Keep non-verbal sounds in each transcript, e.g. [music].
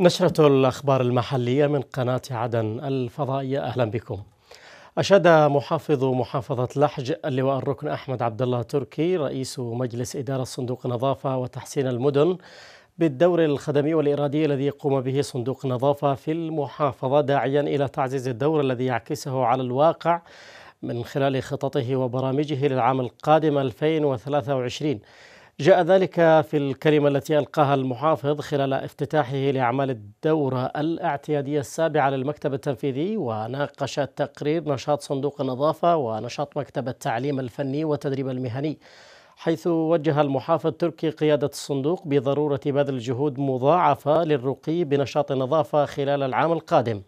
نشرة الأخبار المحلية من قناة عدن الفضائية أهلا بكم أشاد محافظ محافظة لحج اللواء الركن أحمد عبد الله تركي رئيس مجلس إدارة صندوق نظافة وتحسين المدن بالدور الخدمي والإرادي الذي يقوم به صندوق نظافة في المحافظة داعيا إلى تعزيز الدور الذي يعكسه على الواقع من خلال خططه وبرامجه للعام القادم 2023 جاء ذلك في الكلمة التي ألقاها المحافظ خلال افتتاحه لأعمال الدورة الاعتيادية السابعة للمكتب التنفيذي وناقش تقرير نشاط صندوق النظافة ونشاط مكتب التعليم الفني والتدريب المهني حيث وجه المحافظ تركي قيادة الصندوق بضرورة بذل جهود مضاعفة للرقي بنشاط النظافة خلال العام القادم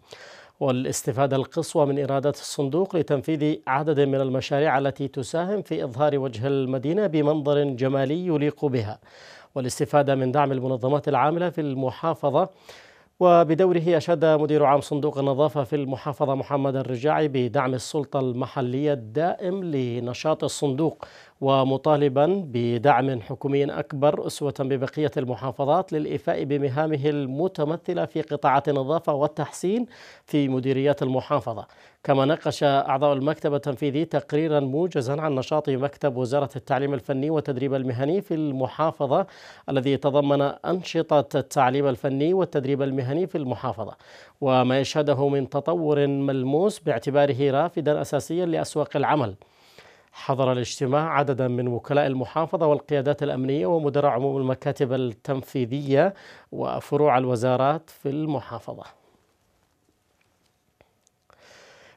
والاستفادة القصوى من إيرادات الصندوق لتنفيذ عدد من المشاريع التي تساهم في إظهار وجه المدينة بمنظر جمالي يليق بها والاستفادة من دعم المنظمات العاملة في المحافظة وبدوره أشاد مدير عام صندوق النظافة في المحافظة محمد الرجاعي بدعم السلطة المحلية الدائم لنشاط الصندوق ومطالبا بدعم حكومي اكبر اسوه ببقيه المحافظات للايفاء بمهامه المتمثله في قطاعات النظافه والتحسين في مديريات المحافظه، كما ناقش اعضاء المكتب التنفيذي تقريرا موجزا عن نشاط مكتب وزاره التعليم الفني والتدريب المهني في المحافظه الذي تضمن انشطه التعليم الفني والتدريب المهني في المحافظه، وما يشهده من تطور ملموس باعتباره رافدا اساسيا لاسواق العمل. حضر الاجتماع عددا من وكلاء المحافظة والقيادات الأمنية ومدراء عموم المكاتب التنفيذية وفروع الوزارات في المحافظة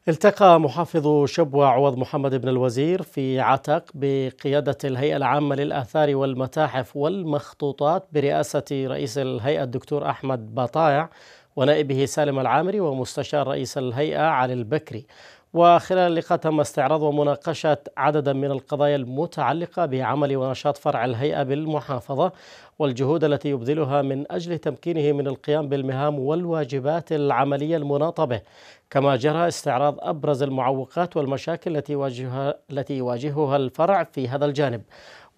التقى محافظ شبوة عوض محمد بن الوزير في عتق بقيادة الهيئة العامة للآثار والمتاحف والمخطوطات برئاسة رئيس الهيئة الدكتور أحمد بطايع ونائبه سالم العامري ومستشار رئيس الهيئة علي البكري وخلال اللقاء تم استعراض ومناقشة عددا من القضايا المتعلقة بعمل ونشاط فرع الهيئة بالمحافظة والجهود التي يبذلها من أجل تمكينه من القيام بالمهام والواجبات العملية المناطة به كما جرى استعراض أبرز المعوقات والمشاكل التي, يواجهها التي يواجهها الفرع في هذا الجانب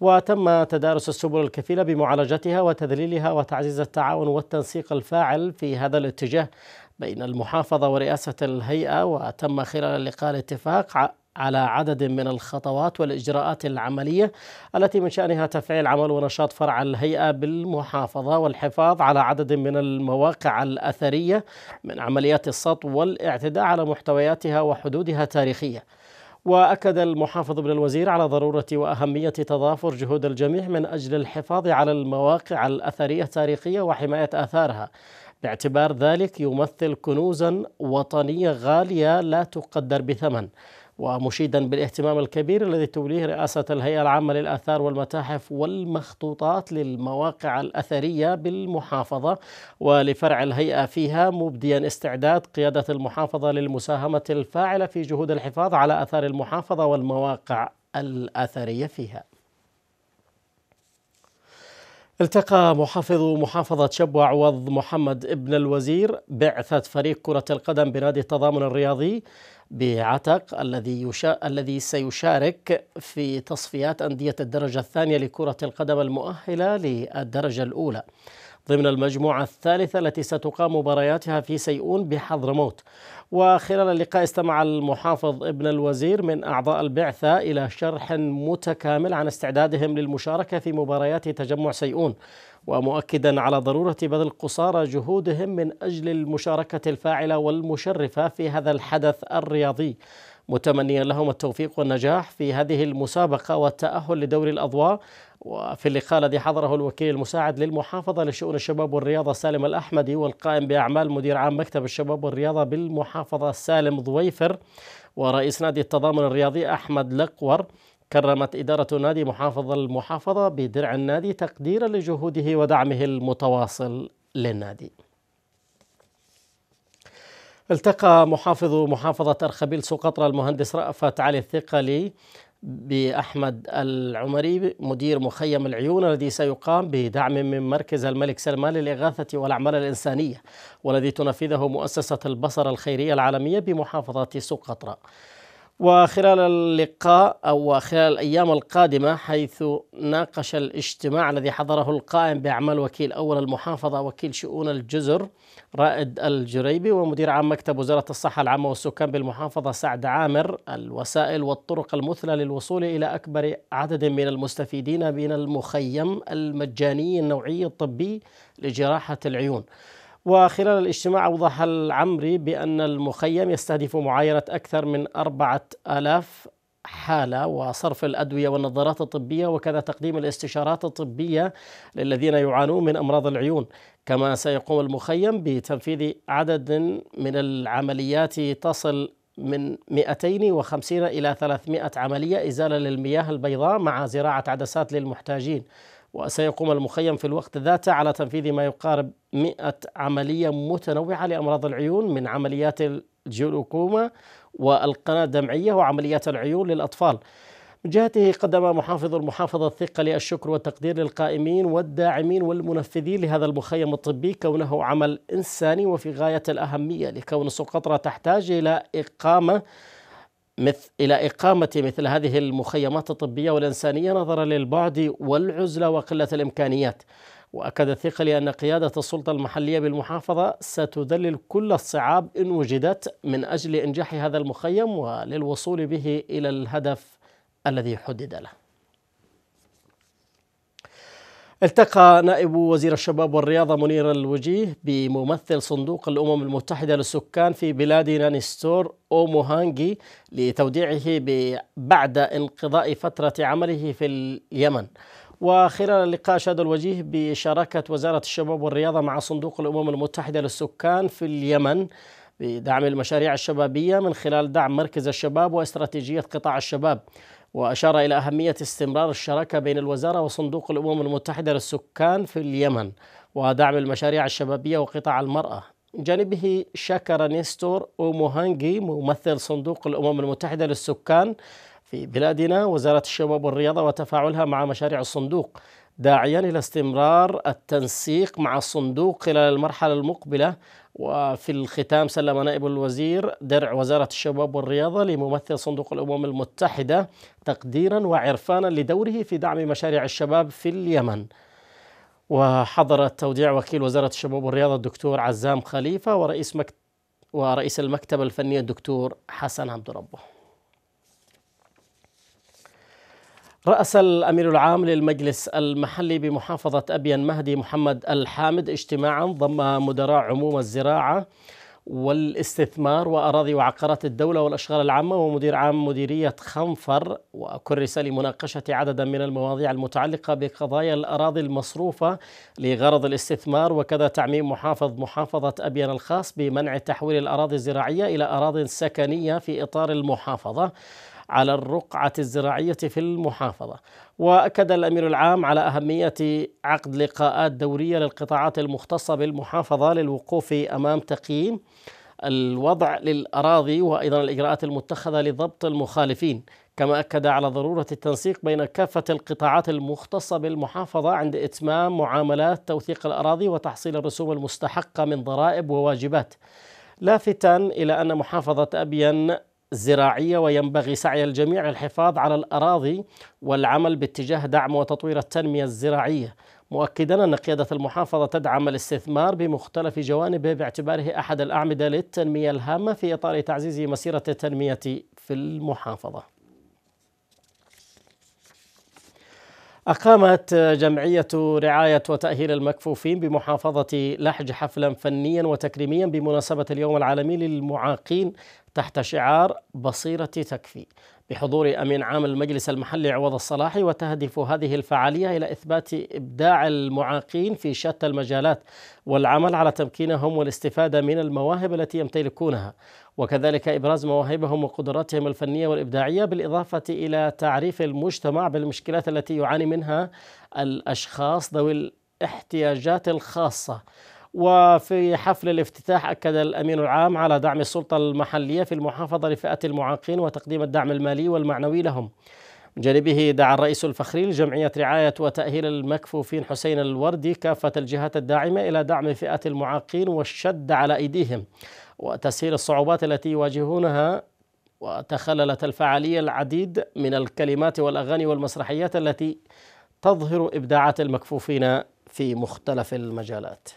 وتم تدارس السبل الكفيلة بمعالجتها وتذليلها وتعزيز التعاون والتنسيق الفاعل في هذا الاتجاه بين المحافظة ورئاسة الهيئة وتم خلال اللقاء الاتفاق على عدد من الخطوات والإجراءات العملية التي من شأنها تفعيل عمل ونشاط فرع الهيئة بالمحافظة والحفاظ على عدد من المواقع الأثرية من عمليات السطو والاعتداء على محتوياتها وحدودها التاريخية وأكد المحافظ ابن الوزير على ضرورة وأهمية تضافر جهود الجميع من أجل الحفاظ على المواقع الأثرية التاريخية وحماية آثارها باعتبار ذلك يمثل كنوزا وطنية غالية لا تقدر بثمن ومشيدا بالاهتمام الكبير الذي توليه رئاسة الهيئة العامة للآثار والمتاحف والمخطوطات للمواقع الأثرية بالمحافظة ولفرع الهيئة فيها مبديا استعداد قيادة المحافظة للمساهمة الفاعلة في جهود الحفاظ على آثار المحافظة والمواقع الأثرية فيها التقى محافظ محافظة شبوة عوض محمد ابن الوزير بعثة فريق كرة القدم بنادي التضامن الرياضي بعتق الذي يشا... الذي سيشارك في تصفيات أندية الدرجة الثانية لكرة القدم المؤهلة للدرجة الأولى ضمن المجموعة الثالثة التي ستقام مبارياتها في سيئون بحضرموت وخلال اللقاء استمع المحافظ ابن الوزير من أعضاء البعثة إلى شرح متكامل عن استعدادهم للمشاركة في مباريات تجمع سيئون ومؤكدا على ضرورة بذل قصارى جهودهم من أجل المشاركة الفاعلة والمشرفة في هذا الحدث الرياضي متمنيا لهم التوفيق والنجاح في هذه المسابقة والتأهل لدور الأضواء وفي اللقاء الذي حضره الوكيل المساعد للمحافظة لشؤون الشباب والرياضة سالم الأحمدي والقائم بأعمال مدير عام مكتب الشباب والرياضة بالمحافظة سالم ضويفر ورئيس نادي التضامن الرياضي أحمد لقور كرمت إدارة نادي محافظة المحافظة بدرع النادي تقديرا لجهوده ودعمه المتواصل للنادي التقى محافظ محافظة أرخبيل سقطرى المهندس رأفت علي الثقلي بأحمد العمري مدير مخيم العيون الذي سيقام بدعم من مركز الملك سلمان للإغاثة والأعمال الإنسانية والذي تنفذه مؤسسة البصر الخيرية العالمية بمحافظة سقطرى وخلال اللقاء أو خلال الأيام القادمة حيث ناقش الاجتماع الذي حضره القائم بأعمال وكيل أول المحافظة وكيل شؤون الجزر رائد الجريبي ومدير عام مكتب وزارة الصحة العامة والسكان بالمحافظة سعد عامر الوسائل والطرق المثلى للوصول إلى أكبر عدد من المستفيدين من المخيم المجاني النوعي الطبي لجراحة العيون وخلال الاجتماع أوضح العمري بأن المخيم يستهدف معاينة أكثر من أربعة آلاف حالة وصرف الأدوية والنظارات الطبية وكذا تقديم الاستشارات الطبية للذين يعانون من أمراض العيون كما سيقوم المخيم بتنفيذ عدد من العمليات تصل من 250 إلى 300 عملية إزالة للمياه البيضاء مع زراعة عدسات للمحتاجين وسيقوم المخيم في الوقت ذاته على تنفيذ ما يقارب 100 عملية متنوعة لأمراض العيون من عمليات الجلوكوما والقناة الدمعية وعمليات العيون للأطفال من جهته قدم محافظ المحافظة الثقة للشكر والتقدير للقائمين والداعمين والمنفذين لهذا المخيم الطبي كونه عمل إنساني وفي غاية الأهمية لكون سقطرى تحتاج إلى إقامة مثل إلى إقامة مثل هذه المخيمات الطبية والإنسانية نظرا للبعد والعزلة وقلة الإمكانيات وأكد الثقلي أن قيادة السلطة المحلية بالمحافظة ستذلل كل الصعاب إن وجدت من أجل إنجاح هذا المخيم وللوصول به إلى الهدف الذي حدد له التقى نائب وزير الشباب والرياضة منير الوجيه بممثل صندوق الأمم المتحدة للسكان في بلاد نانستور أوموهانجي لتوديعه بعد انقضاء فترة عمله في اليمن وخلال اللقاء شاد الوجيه بشراكة وزارة الشباب والرياضة مع صندوق الأمم المتحدة للسكان في اليمن بدعم المشاريع الشبابية من خلال دعم مركز الشباب واستراتيجية قطاع الشباب وأشار إلى أهمية استمرار الشراكة بين الوزارة وصندوق الأمم المتحدة للسكان في اليمن ودعم المشاريع الشبابية وقطاع المرأة جانبه شكر نيستور أوموهانجي ممثل صندوق الأمم المتحدة للسكان في بلادنا وزارة الشباب والرياضة وتفاعلها مع مشاريع الصندوق داعيا إلى استمرار التنسيق مع الصندوق خلال المرحلة المقبلة وفي الختام سلم نائب الوزير درع وزارة الشباب والرياضة لممثل صندوق الأمم المتحدة تقديرا وعرفانا لدوره في دعم مشاريع الشباب في اليمن وحضر توديع وكيل وزارة الشباب والرياضة الدكتور عزام خليفة ورئيس مكت ورئيس المكتبة الفنية الدكتور حسن عبد ربه رأس الأمير العام للمجلس المحلي بمحافظة أبين مهدي محمد الحامد اجتماعا ضم مدراء عموم الزراعة والاستثمار وأراضي وعقارات الدولة والأشغال العامة ومدير عام مديرية خنفر وكرس لمناقشة عددا من المواضيع المتعلقة بقضايا الأراضي المصروفة لغرض الاستثمار وكذا تعميم محافظ محافظة أبين الخاص بمنع تحويل الأراضي الزراعية إلى أراضي سكنية في إطار المحافظة على الرقعة الزراعية في المحافظة وأكد الأمير العام على أهمية عقد لقاءات دورية للقطاعات المختصة بالمحافظة للوقوف أمام تقييم الوضع للأراضي وأيضا الإجراءات المتخذة لضبط المخالفين كما أكد على ضرورة التنسيق بين كافة القطاعات المختصة بالمحافظة عند إتمام معاملات توثيق الأراضي وتحصيل الرسوم المستحقة من ضرائب وواجبات لافتا إلى أن محافظة أبين الزراعيه وينبغي سعي الجميع للحفاظ على الاراضي والعمل باتجاه دعم وتطوير التنميه الزراعيه مؤكدا ان قياده المحافظه تدعم الاستثمار بمختلف جوانبه باعتباره احد الاعمده للتنميه الهامه في اطار تعزيز مسيره التنميه في المحافظه أقامت جمعية رعاية وتأهيل المكفوفين بمحافظة لحج حفلا فنيا وتكريميا بمناسبة اليوم العالمي للمعاقين تحت شعار بصيرتي تكفي بحضور امين عام المجلس المحلي عوض الصلاحي وتهدف هذه الفعاليه الى اثبات ابداع المعاقين في شتى المجالات والعمل على تمكينهم والاستفاده من المواهب التي يمتلكونها وكذلك ابراز مواهبهم وقدراتهم الفنيه والابداعيه بالاضافه الى تعريف المجتمع بالمشكلات التي يعاني منها الاشخاص ذوي الاحتياجات الخاصه وفي حفل الافتتاح أكد الأمين العام على دعم السلطة المحلية في المحافظة لفئة المعاقين وتقديم الدعم المالي والمعنوي لهم من جانبه دعا الرئيس الفخري لجمعية رعاية وتأهيل المكفوفين حسين الوردي كافة الجهات الداعمة إلى دعم فئة المعاقين والشد على أيديهم وتسهيل الصعوبات التي يواجهونها وتخللت الفعالية العديد من الكلمات والأغاني والمسرحيات التي تظهر إبداعات المكفوفين في مختلف المجالات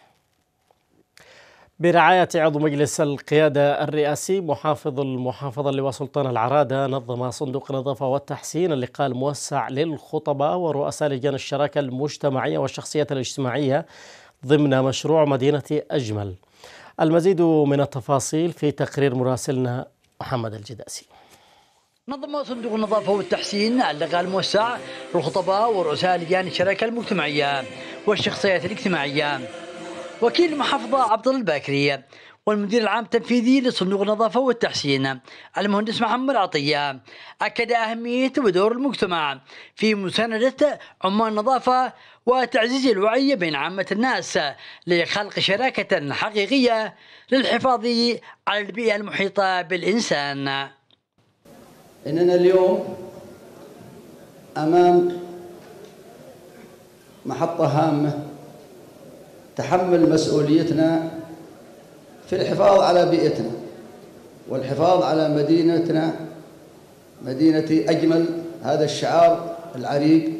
برعاية عضو مجلس القيادة الرئاسي محافظ المحافظة اللواء سلطان العرادة نظم صندوق النظافة والتحسين اللقاء الموسع للخطباء ورؤساء لجان الشراكة المجتمعية والشخصيات الاجتماعية ضمن مشروع مدينة أجمل المزيد من التفاصيل في تقرير مراسلنا محمد الجداسي نظم صندوق النظافة والتحسين اللقاء الموسع للخطباء ورؤساء لجان الشراكة المجتمعية والشخصيات الاجتماعية وكيل المحافظة عبد الله الباكري والمدير العام التنفيذي لصندوق النظافة والتحسين المهندس محمد عطية أكد أهمية ودور المجتمع في مساندة عمال النظافة وتعزيز الوعي بين عامة الناس لخلق شراكة حقيقية للحفاظ على البيئة المحيطة بالإنسان إننا اليوم أمام محطة هامة تحمل مسؤوليتنا في الحفاظ على بيئتنا والحفاظ على مدينتنا مدينة أجمل هذا الشعار العريق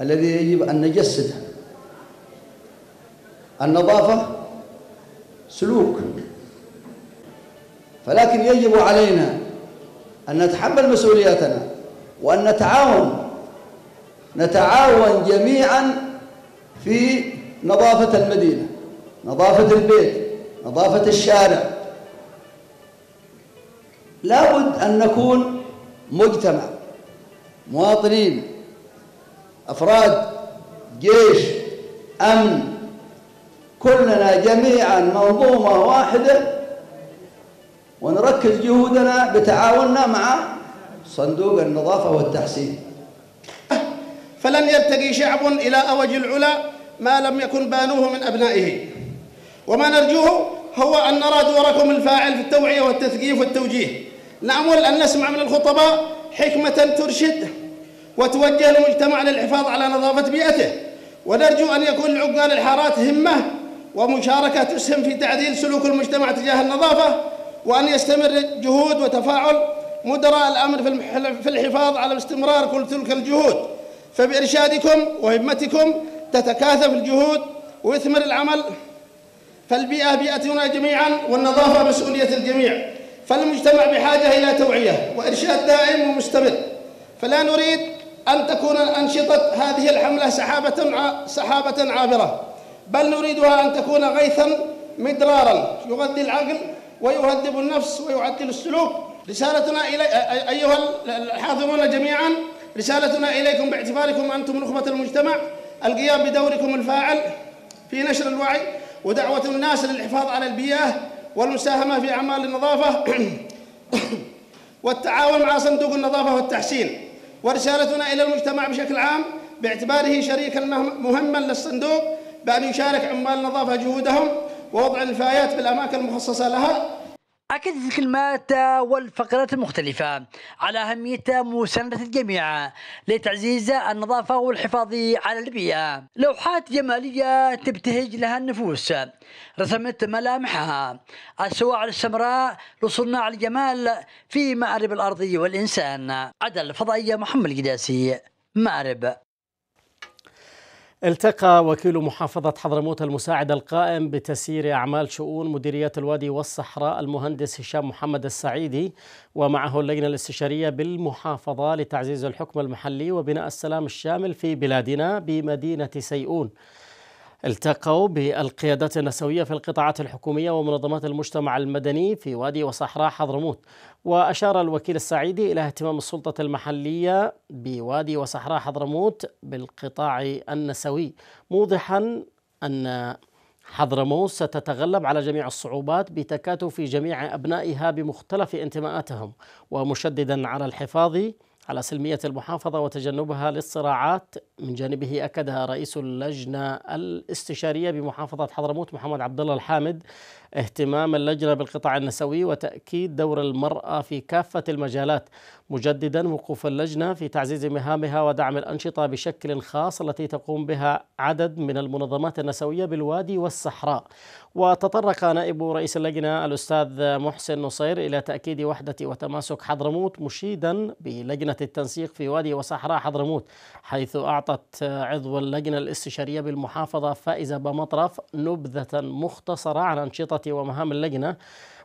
الذي يجب أن نجسده النظافة سلوك فلكن يجب علينا أن نتحمل مسؤولياتنا وأن نتعاون نتعاون جميعا في نظافة المدينة نظافة البيت نظافة الشارع لابد أن نكون مجتمع مواطنين أفراد جيش أمن كلنا جميعا منظومة واحدة ونركز جهودنا بتعاوننا مع صندوق النظافة والتحسين أه، فلن يرتقي شعب إلى أوج العلا ما لم يكن بانوه من أبنائه وما نرجوه هو أن نرى دوركم الفاعل في التوعية والتثقيف والتوجيه نأمل أن نسمع من الخطباء حكمة ترشد وتوجه المجتمع للحفاظ على نظافة بيئته ونرجو أن يكون لعقال الحارات همة ومشاركة تسهم في تعديل سلوك المجتمع تجاه النظافة وأن يستمر جهود وتفاعل مدراء الأمر في الحفاظ على استمرار كل تلك الجهود فبإرشادكم وهمتكم تتكاثف الجهود ويثمر العمل فالبيئة بيئتنا جميعا والنظافة مسؤولية الجميع فالمجتمع بحاجة إلى توعية وإرشاد دائم ومستمر فلا نريد أن تكون أنشطة هذه الحملة سحابة سحابة عابرة بل نريدها أن تكون غيثا مدرارا يغذي العقل ويهذب النفس ويعدل السلوك رسالتنا إلي أيها الحاضرون جميعا رسالتنا إليكم باعتباركم أنتم نخبة المجتمع القيام بدوركم الفاعل في نشر الوعي ودعوة الناس للحفاظ على البيئة والمساهمة في أعمال النظافة [coughs] والتعاون مع صندوق النظافة والتحسين ورسالتنا إلى المجتمع بشكل عام باعتباره شريكا مهما للصندوق بأن يشارك عمال النظافة جهودهم ووضع النفايات بالأماكن المخصصة لها أكدت الكلمات والفقرات المختلفة على أهمية مساندة الجميع لتعزيز النظافة والحفاظ على البيئة لوحات جمالية تبتهج لها النفوس رسمت ملامحها السواعل السمراء لصناع الجمال في مأرب الأرض والإنسان عدل فضائية محمد القداسي مأرب التقى وكيل محافظة حضرموت المساعد القائم بتسيير أعمال شؤون مديرية الوادي والصحراء المهندس هشام محمد السعيدي ومعه اللجنة الاستشارية بالمحافظة لتعزيز الحكم المحلي وبناء السلام الشامل في بلادنا بمدينة سيئون التقوا بالقيادات النسوية في القطاعات الحكومية ومنظمات المجتمع المدني في وادي وصحراء حضرموت وأشار الوكيل السعيدي إلى اهتمام السلطة المحلية بوادي وصحراء حضرموت بالقطاع النسوي موضحا أن حضرموت ستتغلب على جميع الصعوبات بتكاتف جميع أبنائها بمختلف انتماءاتهم ومشددا على الحفاظ على سلمية المحافظة وتجنبها للصراعات من جانبه أكدها رئيس اللجنة الاستشارية بمحافظة حضرموت محمد عبد الله الحامد اهتمام اللجنة بالقطاع النسوي وتأكيد دور المرأة في كافة المجالات مجددا وقوف اللجنة في تعزيز مهامها ودعم الأنشطة بشكل خاص التي تقوم بها عدد من المنظمات النسوية بالوادي والصحراء وتطرق نائب رئيس اللجنة الأستاذ محسن نصير إلى تأكيد وحدة وتماسك حضرموت مشيدا بلجنة التنسيق في وادي وصحراء حضرموت حيث أعطت عضو اللجنة الاستشارية بالمحافظة فائزة بمطرف نبذة مختصرة عن أنشطة ومهام اللجنة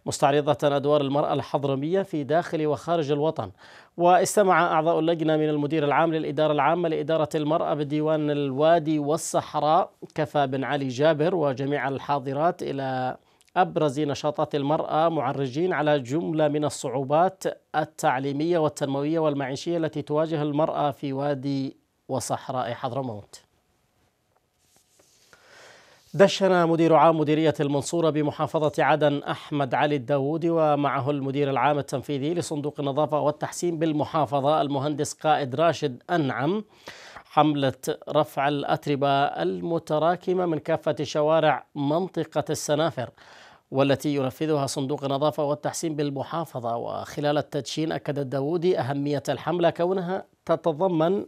مستعرضة أدوار المرأة الحضرمية في داخل وخارج الوطن واستمع أعضاء اللجنة من المدير العام للإدارة العامة لإدارة المرأة بديوان الوادي والصحراء كفى بن علي جابر وجميع الحاضرات إلى أبرز نشاطات المرأة معرجين على جملة من الصعوبات التعليمية والتنموية والمعيشية التي تواجه المرأة في وادي وصحراء حضرموت دشن مدير عام مديرية المنصورة بمحافظة عدن أحمد علي الداود ومعه المدير العام التنفيذي لصندوق النظافة والتحسين بالمحافظة المهندس قائد راشد أنعم حملة رفع الأتربة المتراكمة من كافة شوارع منطقة السنافر والتي ينفذها صندوق النظافة والتحسين بالمحافظة وخلال التدشين أكد الداودي أهمية الحملة كونها تتضمن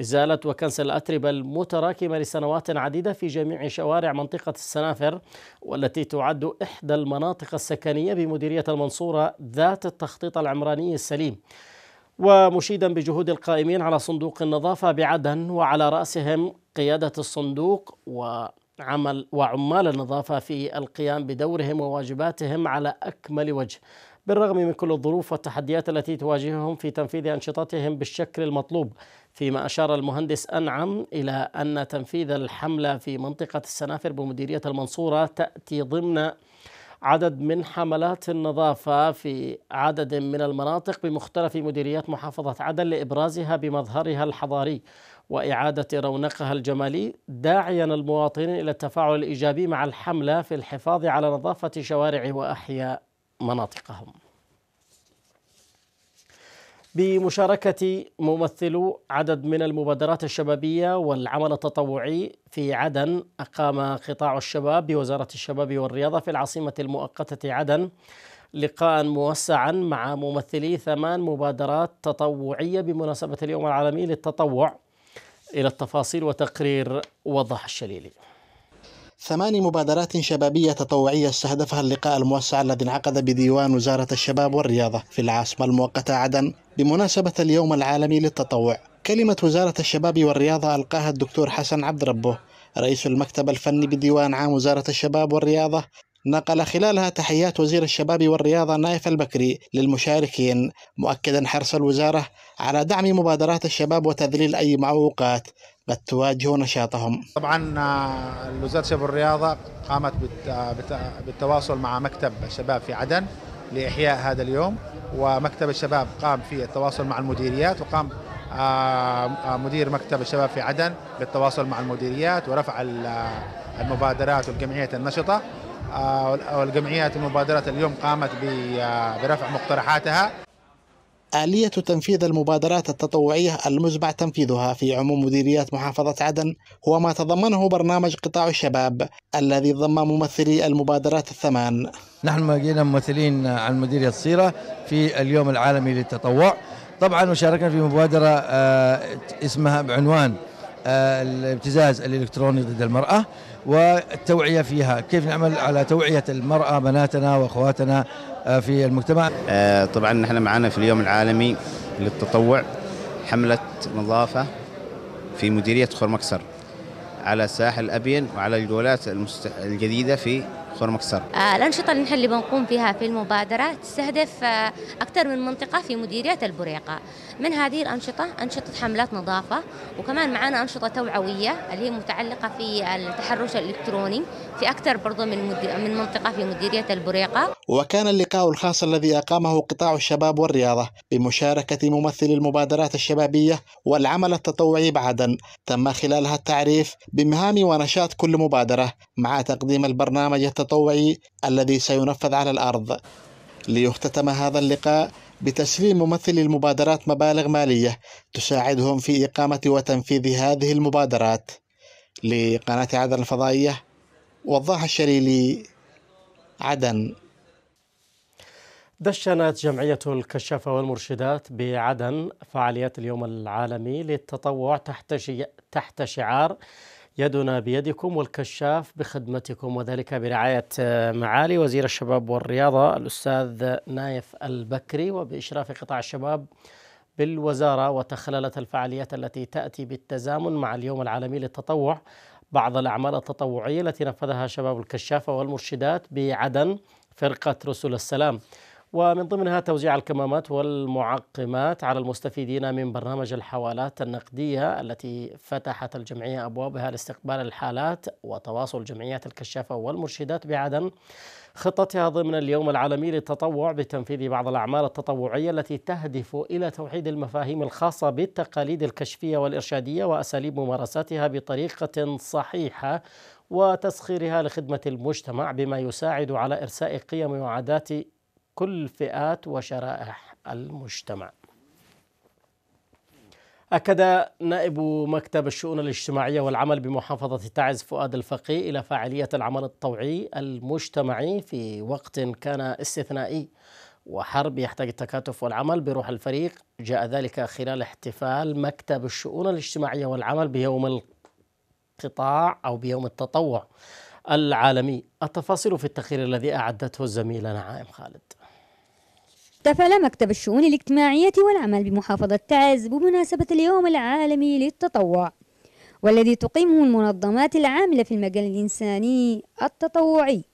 إزالة وكنسل الأتربة المتراكمة لسنوات عديدة في جميع شوارع منطقة السنافر والتي تعد إحدى المناطق السكنية بمديرية المنصورة ذات التخطيط العمراني السليم ومشيدا بجهود القائمين على صندوق النظافة بعدن وعلى رأسهم قيادة الصندوق و عمل وعمال النظافة في القيام بدورهم وواجباتهم على أكمل وجه بالرغم من كل الظروف والتحديات التي تواجههم في تنفيذ أنشطتهم بالشكل المطلوب فيما أشار المهندس أنعم إلى أن تنفيذ الحملة في منطقة السنافر بمديرية المنصورة تأتي ضمن عدد من حملات النظافة في عدد من المناطق بمختلف مديريات محافظة عدن لإبرازها بمظهرها الحضاري وإعادة رونقها الجمالي داعيا المواطنين إلى التفاعل الإيجابي مع الحملة في الحفاظ على نظافة شوارع وأحياء مناطقهم بمشاركة ممثلو عدد من المبادرات الشبابية والعمل التطوعي في عدن أقام قطاع الشباب بوزارة الشباب والرياضة في العاصمة المؤقتة عدن لقاء موسعا مع ممثلي ثمان مبادرات تطوعية بمناسبة اليوم العالمي للتطوع إلى التفاصيل وتقرير وضح الشليلي ثماني مبادرات شبابية تطوعية استهدفها اللقاء الموسع الذي انعقد بديوان وزارة الشباب والرياضة في العاصمة المؤقتة عدن بمناسبة اليوم العالمي للتطوع كلمة وزارة الشباب والرياضة ألقاها الدكتور حسن عبد ربه رئيس المكتب الفني بديوان عام وزارة الشباب والرياضة نقل خلالها تحيات وزير الشباب والرياضة نايف البكري للمشاركين مؤكدا حرص الوزارة على دعم مبادرات الشباب وتذليل أي معوقات قد تواجه نشاطهم طبعا آه، وزارة الشباب والرياضة قامت آه، آه، بالتواصل مع مكتب الشباب في عدن لإحياء هذا اليوم ومكتب الشباب قام في التواصل مع المديريات وقام مدير مكتب الشباب في عدن بالتواصل مع المديريات ورفع المبادرات والجمعيات النشطة آه، والجمعيات المبادرات اليوم قامت آه، برفع مقترحاتها آلية تنفيذ المبادرات التطوعية المزمع تنفيذها في عموم مديريات محافظة عدن هو ما تضمنه برنامج قطاع الشباب الذي ضم ممثلي المبادرات الثمان نحن جينا ممثلين عن مديرية الصيرة في اليوم العالمي للتطوع طبعا وشاركنا في مبادرة آه، اسمها بعنوان الابتزاز الإلكتروني ضد المرأة والتوعية فيها كيف نعمل على توعية المرأة بناتنا وأخواتنا آه، في المجتمع آه، طبعا نحن معنا في اليوم العالمي للتطوع حملة نظافة في مديرية خرمكسر على ساحل أبين وعلى الجولات المست... الجديدة في خرمكسر. آه، الأنشطة اللي نحن اللي بنقوم فيها في المبادرة تستهدف أكثر من منطقة في مديرية البريقة من هذه الأنشطة أنشطة حملات نظافة وكمان معنا أنشطة توعوية اللي هي متعلقة في التحرش الإلكتروني في أكثر برضو من من منطقة في مديرية البريقة وكان اللقاء الخاص الذي أقامه قطاع الشباب والرياضة بمشاركة ممثل المبادرات الشبابية والعمل التطوعي بعدن تم خلالها التعريف بمهام ونشاط كل مبادرة مع تقديم البرنامج التطوعي الذي سينفذ على الأرض ليختتم هذا اللقاء بتسليم ممثلي المبادرات مبالغ مالية تساعدهم في إقامة وتنفيذ هذه المبادرات لقناة عدن الفضائية وضاح الشريلي عدن دشنت جمعية الكشافة والمرشدات بعدن فعاليات اليوم العالمي للتطوع تحت تحت شعار يدنا بيدكم والكشاف بخدمتكم وذلك برعاية آه، معالي وزير الشباب والرياضة الأستاذ نايف البكري وبإشراف قطاع الشباب بالوزارة وتخللت الفعاليات التي تأتي بالتزامن مع اليوم العالمي للتطوع بعض الأعمال التطوعية التي نفذها شباب الكشافة والمرشدات بعدن فرقة رسل السلام ومن ضمنها توزيع الكمامات والمعقمات على المستفيدين من برنامج الحوالات النقدية التي فتحت الجمعية أبوابها لاستقبال الحالات وتواصل جمعيات الكشافة والمرشدات بعدن خطتها ضمن اليوم العالمي للتطوع بتنفيذ بعض الأعمال التطوعية التي تهدف إلى توحيد المفاهيم الخاصة بالتقاليد الكشفية والإرشادية وأساليب ممارساتها بطريقة صحيحة وتسخيرها لخدمة المجتمع بما يساعد على إرساء قيم وعادات كل فئات وشرائح المجتمع أكد نائب مكتب الشؤون الاجتماعية والعمل بمحافظة تعز فؤاد الفقي إلى فاعلية العمل الطوعي المجتمعي في وقت كان استثنائي وحرب يحتاج التكاتف والعمل بروح الفريق جاء ذلك خلال احتفال مكتب الشؤون الاجتماعية والعمل بيوم القطاع أو بيوم التطوع العالمي التفاصيل في التقرير الذي أعدته الزميلة نعائم خالد احتفل مكتب الشؤون الاجتماعية والعمل بمحافظة تعز بمناسبة اليوم العالمي للتطوع والذي تقيمه المنظمات العاملة في المجال الإنساني التطوعي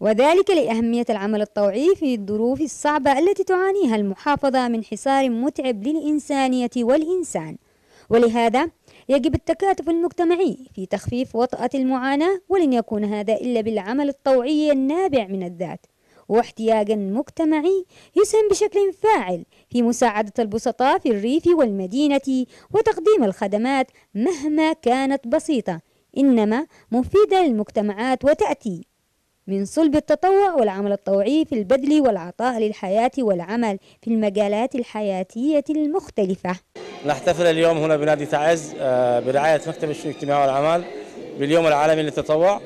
وذلك لأهمية العمل الطوعي في الظروف الصعبة التي تعانيها المحافظة من حصار متعب للإنسانية والإنسان ولهذا يجب التكاتف المجتمعي في تخفيف وطأة المعاناة ولن يكون هذا إلا بالعمل الطوعي النابع من الذات واحتياجا مجتمعي يسهم بشكل فاعل في مساعدة البسطاء في الريف والمدينة وتقديم الخدمات مهما كانت بسيطة إنما مفيدة للمجتمعات وتأتي من صلب التطوع والعمل الطوعي في البذل والعطاء للحياة والعمل في المجالات الحياتية المختلفة نحتفل اليوم هنا بنادي تعز آه، برعاية مكتب الشؤون الاجتماعية والعمل باليوم العالمي للتطوع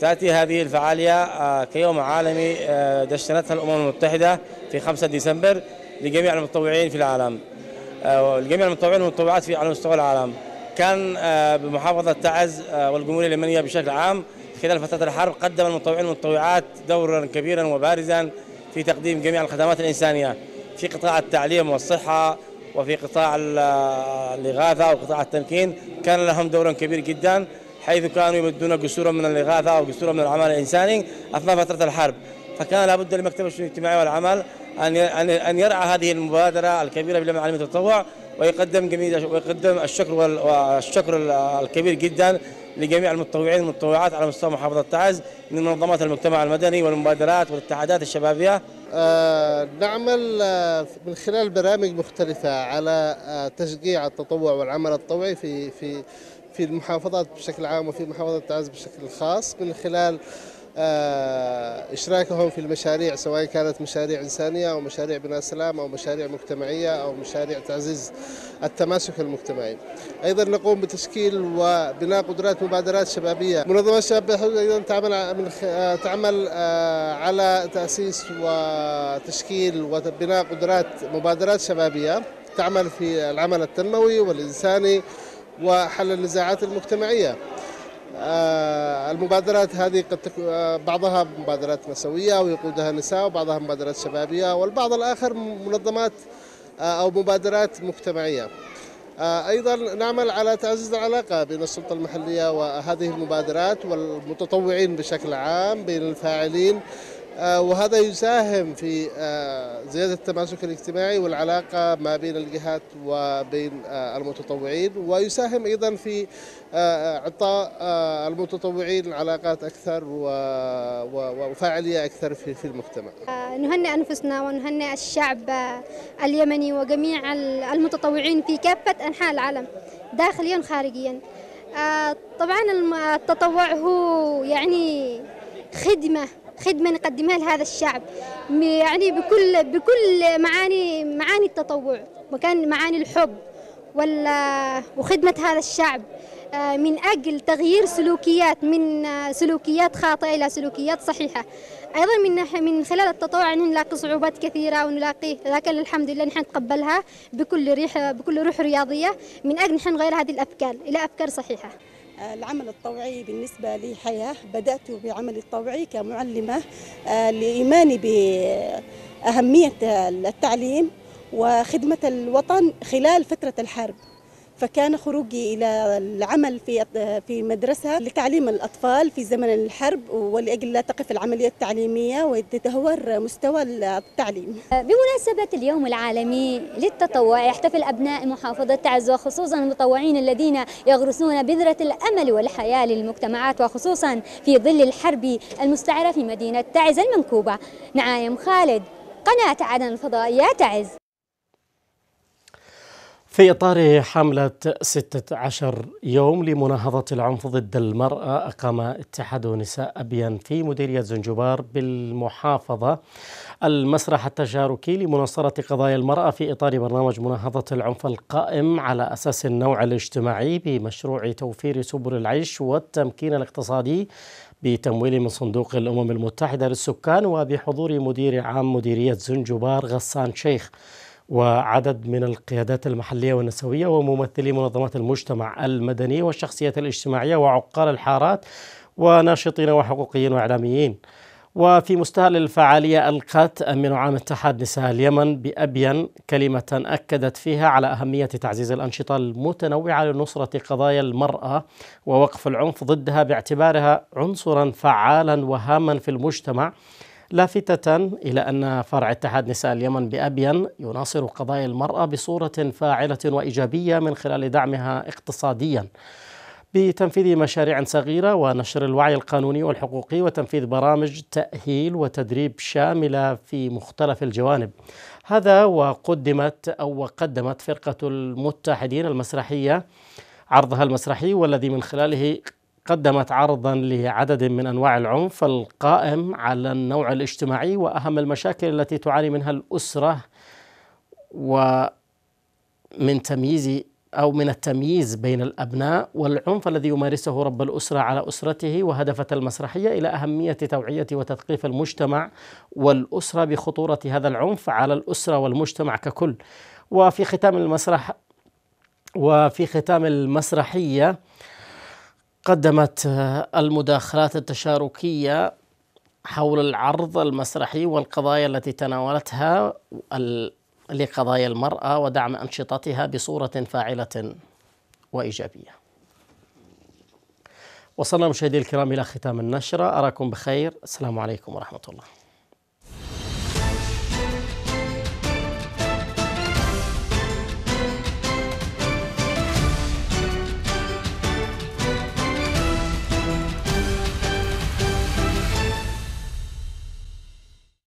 تأتي هذه الفعالية آه، كيوم عالمي آه، دشنتها الأمم المتحدة في 5 ديسمبر لجميع المتطوعين في العالم آه، لجميع المتطوعين والمتطوعات في على مستوى العالم كان بمحافظة تعز والجمهورية اليمنية بشكل عام خلال فترة الحرب قدم المتطوعين والمتطوعات دورا كبيرا وبارزا في تقديم جميع الخدمات الإنسانية في قطاع التعليم والصحة وفي قطاع الإغاثة وقطاع التمكين كان لهم دورا كبير جدا حيث كانوا يمدون قصورا من الإغاثة أو قصورا من العمل الإنساني أثناء فترة الحرب فكان لابد لمكتب الشؤون الاجتماعية والعمل أن ان يرعى هذه المبادرة الكبيرة بمعالم التطوع ويقدم جميع ويقدم الشكر والشكر الكبير جدا لجميع المتطوعين والمتطوعات على مستوى محافظة تعز من منظمات المجتمع المدني والمبادرات والاتحادات الشبابية آه نعمل آه، من خلال برامج مختلفة على آه، تشجيع التطوع والعمل التطوعي في في في المحافظات بشكل عام وفي محافظة تعز بشكل خاص من خلال آه، إشراكهم في المشاريع سواء كانت مشاريع إنسانية أو مشاريع بناء سلام أو مشاريع مجتمعية أو مشاريع تعزيز التماسك المجتمعي أيضا نقوم بتشكيل وبناء قدرات مبادرات شبابية منظمة الشباب أيضا تعمل, من آه، تعمل آه، على تأسيس وتشكيل وبناء قدرات مبادرات شبابية تعمل في العمل التنموي والإنساني وحل النزاعات المجتمعية آه، المبادرات هذه قد آه، بعضها مبادرات نسوية ويقودها نساء وبعضها مبادرات شبابية والبعض الآخر منظمات آه، أو مبادرات مجتمعية أيضا نعمل على تعزيز العلاقة بين السلطة المحلية وهذه المبادرات والمتطوعين بشكل عام بين الفاعلين آه، وهذا يساهم في آه، زيادة التماسك الاجتماعي والعلاقة ما بين الجهات وبين آه، المتطوعين ويساهم أيضا في إعطاء المتطوعين علاقات أكثر وفاعلية أكثر في المجتمع نهنئ أنفسنا ونهنئ الشعب اليمني وجميع المتطوعين في كافة أنحاء العالم داخليا وخارجيا طبعا التطوع هو يعني خدمه خدمه نقدمها لهذا الشعب يعني بكل بكل معاني معاني التطوع وكان معاني الحب ولا وخدمه هذا الشعب آه، من اجل تغيير سلوكيات من سلوكيات خاطئه الى سلوكيات صحيحه ايضا من من خلال التطوع يعني نلاقي صعوبات كثيره ونلاقي لكن الحمد لله نحن نتقبلها بكل ريح بكل روح رياضيه من اجل نحن نغير هذه الافكار الى افكار صحيحه آه، العمل الطوعي بالنسبة لي حياة بدأت بعملي الطوعي كمعلمة آه، لإيماني بأهمية التعليم وخدمة الوطن خلال فترة الحرب فكان خروجي إلى العمل في في مدرسة لتعليم الأطفال في زمن الحرب ولأجل لا تقف العملية التعليمية وتتهور مستوى التعليم بمناسبة اليوم العالمي للتطوع يحتفل أبناء محافظة تعز وخصوصا المتطوعين الذين يغرسون بذرة الأمل والحياة للمجتمعات وخصوصا في ظل الحرب المستعرة في مدينة تعز المنكوبة نعايم خالد قناة عدن الفضائية تعز في إطار حملة 16 يوم لمناهضة العنف ضد المرأة أقام اتحاد نساء أبيان في مديرية زنجبار بالمحافظة المسرح التشاركي لمناصرة قضايا المرأة في إطار برنامج مناهضة العنف القائم على أساس النوع الاجتماعي بمشروع توفير سبل العيش والتمكين الاقتصادي بتمويل من صندوق الأمم المتحدة للسكان وبحضور مدير عام مديرية زنجبار غسان شيخ وعدد من القيادات المحلية والنسوية وممثلي منظمات المجتمع المدني والشخصيات الاجتماعية وعقال الحارات وناشطين وحقوقيين وإعلاميين وفي مستهل الفعالية ألقت أمين عام اتحاد نساء اليمن بأبين كلمة أكدت فيها على أهمية تعزيز الأنشطة المتنوعة لنصرة قضايا المرأة ووقف العنف ضدها باعتبارها عنصرا فعالا وهاما في المجتمع لافتة إلى أن فرع اتحاد نساء اليمن بأبين يناصر قضايا المرأة بصورة فاعلة وإيجابية من خلال دعمها اقتصاديا بتنفيذ مشاريع صغيرة ونشر الوعي القانوني والحقوقي وتنفيذ برامج تأهيل وتدريب شاملة في مختلف الجوانب هذا وقدمت أو وقدمت فرقة المتحدين المسرحية عرضها المسرحي والذي من خلاله قدمت عرضا لعدد من انواع العنف القائم على النوع الاجتماعي واهم المشاكل التي تعاني منها الاسره ومن تمييز او من التمييز بين الابناء والعنف الذي يمارسه رب الاسره على اسرته وهدفت المسرحيه الى اهميه توعيه وتثقيف المجتمع والاسره بخطوره هذا العنف على الاسره والمجتمع ككل وفي ختام المسرح وفي ختام المسرحيه قدمت آه، المداخلات التشاركية حول العرض المسرحي والقضايا التي تناولتها لقضايا المرأة ودعم أنشطتها بصورة فاعلة وإيجابية وصلنا مشاهدي الكرام إلى ختام النشرة أراكم بخير السلام عليكم ورحمة الله